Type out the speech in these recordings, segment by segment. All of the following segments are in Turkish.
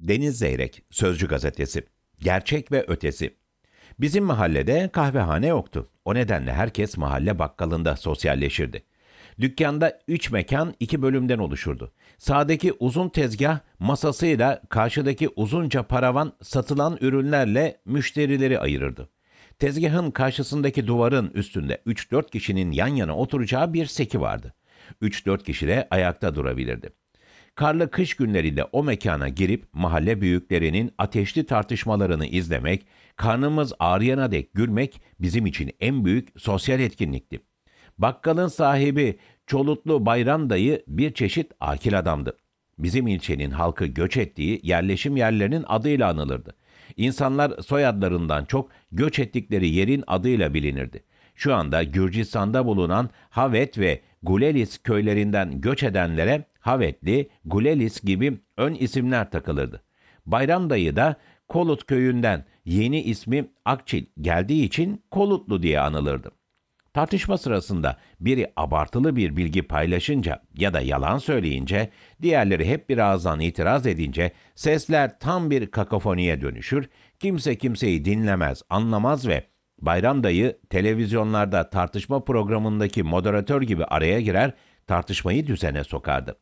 Deniz Zeyrek, Sözcü Gazetesi. Gerçek ve ötesi. Bizim mahallede kahvehane yoktu. O nedenle herkes mahalle bakkalında sosyalleşirdi. Dükkanda üç mekan iki bölümden oluşurdu. Sağdaki uzun tezgah masasıyla karşıdaki uzunca paravan satılan ürünlerle müşterileri ayırırdı. Tezgahın karşısındaki duvarın üstünde 3-4 kişinin yan yana oturacağı bir seki vardı. 3-4 kişi de ayakta durabilirdi. Karlı kış günlerinde o mekana girip mahalle büyüklerinin ateşli tartışmalarını izlemek, karnımız ağrıyana dek gülmek bizim için en büyük sosyal etkinlikti. Bakkalın sahibi Çolutlu Bayram dayı bir çeşit akil adamdı. Bizim ilçenin halkı göç ettiği yerleşim yerlerinin adıyla anılırdı. İnsanlar soyadlarından çok göç ettikleri yerin adıyla bilinirdi. Şu anda Gürcistan'da bulunan Havet ve Gulelis köylerinden göç edenlere Havetli, Gulelis gibi ön isimler takılırdı. Bayram dayı da Kolut köyünden yeni ismi Akçil geldiği için Kolutlu diye anılırdı. Tartışma sırasında biri abartılı bir bilgi paylaşınca ya da yalan söyleyince, diğerleri hep birazdan itiraz edince sesler tam bir kakofoniye dönüşür, kimse kimseyi dinlemez, anlamaz ve Bayram dayı televizyonlarda tartışma programındaki moderatör gibi araya girer, tartışmayı düzene sokardı.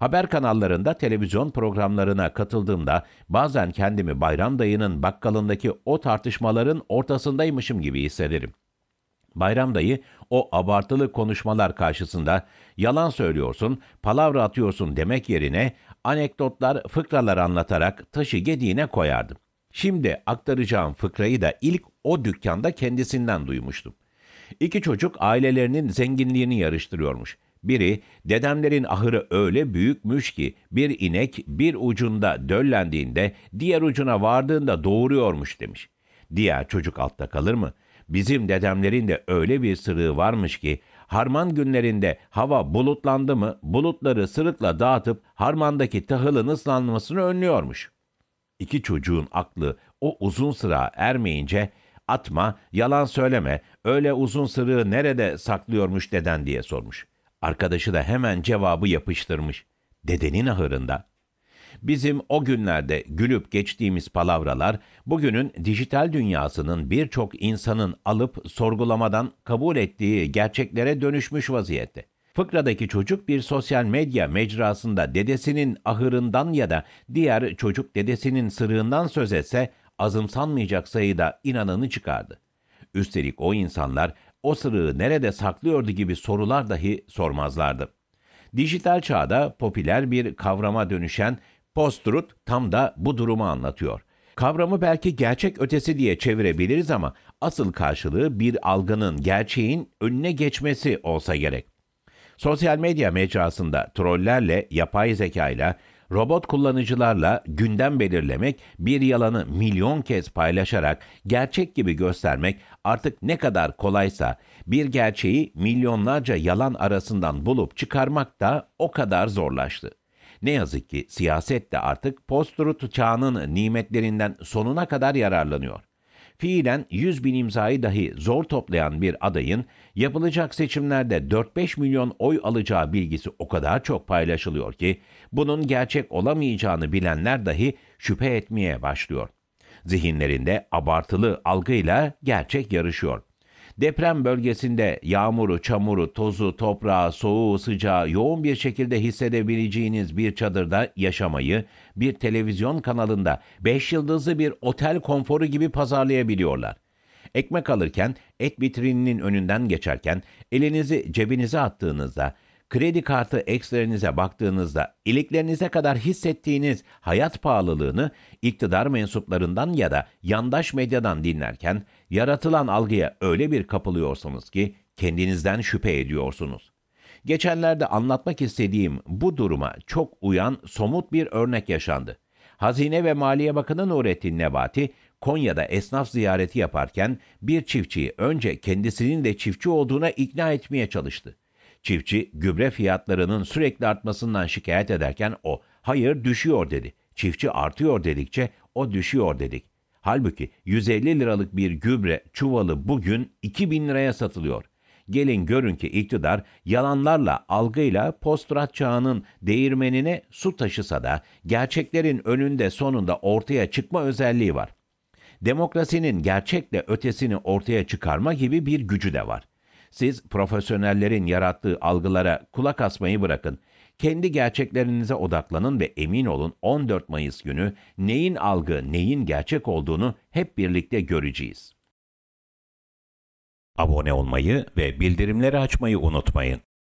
Haber kanallarında televizyon programlarına katıldığımda bazen kendimi Bayram dayının bakkalındaki o tartışmaların ortasındaymışım gibi hissederim. Bayram dayı o abartılı konuşmalar karşısında yalan söylüyorsun, palavra atıyorsun demek yerine anekdotlar, fıkralar anlatarak taşı gediğine koyardım. Şimdi aktaracağım fıkrayı da ilk o dükkanda kendisinden duymuştum. İki çocuk ailelerinin zenginliğini yarıştırıyormuş. Biri, dedemlerin ahırı öyle büyükmüş ki bir inek bir ucunda döllendiğinde diğer ucuna vardığında doğuruyormuş demiş. Diğer çocuk altta kalır mı? Bizim dedemlerin de öyle bir sırığı varmış ki harman günlerinde hava bulutlandı mı bulutları sırıkla dağıtıp harmandaki tahılın ıslanmasını önlüyormuş. İki çocuğun aklı o uzun sıra ermeyince atma, yalan söyleme, öyle uzun sırığı nerede saklıyormuş deden diye sormuş.'' Arkadaşı da hemen cevabı yapıştırmış. Dedenin ahırında. Bizim o günlerde gülüp geçtiğimiz palavralar bugünün dijital dünyasının birçok insanın alıp sorgulamadan kabul ettiği gerçeklere dönüşmüş vaziyette. Fıkradaki çocuk bir sosyal medya mecrasında dedesinin ahırından ya da diğer çocuk dedesinin sırığından söz etse azımsanmayacak sayıda inananı çıkardı. Üstelik o insanlar o sırrı nerede saklıyordu gibi sorular dahi sormazlardı. Dijital çağda popüler bir kavrama dönüşen post-truth tam da bu durumu anlatıyor. Kavramı belki gerçek ötesi diye çevirebiliriz ama asıl karşılığı bir algının gerçeğin önüne geçmesi olsa gerek. Sosyal medya mecrasında trollerle, yapay zekayla, Robot kullanıcılarla gündem belirlemek, bir yalanı milyon kez paylaşarak gerçek gibi göstermek artık ne kadar kolaysa bir gerçeği milyonlarca yalan arasından bulup çıkarmak da o kadar zorlaştı. Ne yazık ki siyaset de artık post-truth çağının nimetlerinden sonuna kadar yararlanıyor. Fiilen 100 bin imzayı dahi zor toplayan bir adayın yapılacak seçimlerde 4-5 milyon oy alacağı bilgisi o kadar çok paylaşılıyor ki bunun gerçek olamayacağını bilenler dahi şüphe etmeye başlıyor. Zihinlerinde abartılı algıyla gerçek yarışıyor. Deprem bölgesinde yağmuru, çamuru, tozu, toprağı, soğuğu, sıcağı yoğun bir şekilde hissedebileceğiniz bir çadırda yaşamayı bir televizyon kanalında 5 yıldızlı bir otel konforu gibi pazarlayabiliyorlar. Ekmek alırken, et vitrininin önünden geçerken, elinizi cebinize attığınızda Kredi kartı ekstrenize baktığınızda iliklerinize kadar hissettiğiniz hayat pahalılığını iktidar mensuplarından ya da yandaş medyadan dinlerken yaratılan algıya öyle bir kapılıyorsunuz ki kendinizden şüphe ediyorsunuz. Geçenlerde anlatmak istediğim bu duruma çok uyan somut bir örnek yaşandı. Hazine ve Maliye Bakanı Nurettin Nebati, Konya'da esnaf ziyareti yaparken bir çiftçiyi önce kendisinin de çiftçi olduğuna ikna etmeye çalıştı. Çiftçi gübre fiyatlarının sürekli artmasından şikayet ederken o hayır düşüyor dedi. Çiftçi artıyor dedikçe o düşüyor dedik. Halbuki 150 liralık bir gübre çuvalı bugün 2000 liraya satılıyor. Gelin görün ki iktidar yalanlarla, algıyla posturat çağının değirmenine su taşısa da gerçeklerin önünde sonunda ortaya çıkma özelliği var. Demokrasinin gerçekle ötesini ortaya çıkarma gibi bir gücü de var.'' Siz profesyonellerin yarattığı algılara kulak asmayı bırakın. Kendi gerçeklerinize odaklanın ve emin olun 14 Mayıs günü neyin algı, neyin gerçek olduğunu hep birlikte göreceğiz. Abone olmayı ve bildirimleri açmayı unutmayın.